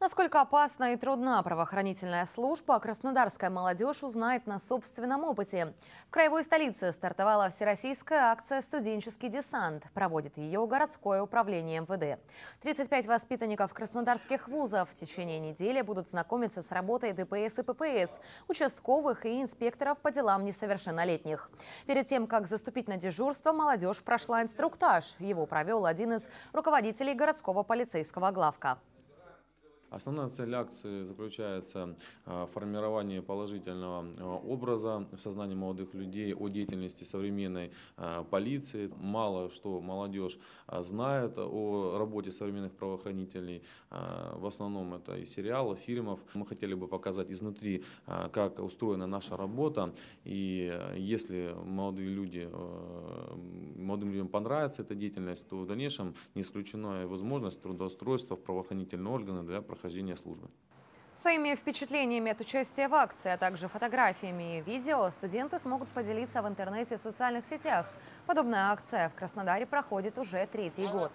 Насколько опасна и трудна правоохранительная служба, краснодарская молодежь узнает на собственном опыте. В краевой столице стартовала всероссийская акция «Студенческий десант». Проводит ее городское управление МВД. 35 воспитанников краснодарских вузов в течение недели будут знакомиться с работой ДПС и ППС, участковых и инспекторов по делам несовершеннолетних. Перед тем, как заступить на дежурство, молодежь прошла инструктаж. Его провел один из руководителей городского полицейского главка. Основная цель акции заключается а, в формировании положительного а, образа в сознании молодых людей о деятельности современной а, полиции. Мало что молодежь знает о работе современных правоохранителей. В основном это и сериалов, фильмов. Мы хотели бы показать изнутри, как устроена наша работа. И если молодые люди молодым людям понравится эта деятельность, то в дальнейшем не исключена и возможность трудоустройства в правоохранительные органы для прохождения службы. Своими впечатлениями от участия в акции, а также фотографиями и видео студенты смогут поделиться в интернете и в социальных сетях. Подобная акция в Краснодаре проходит уже третий год.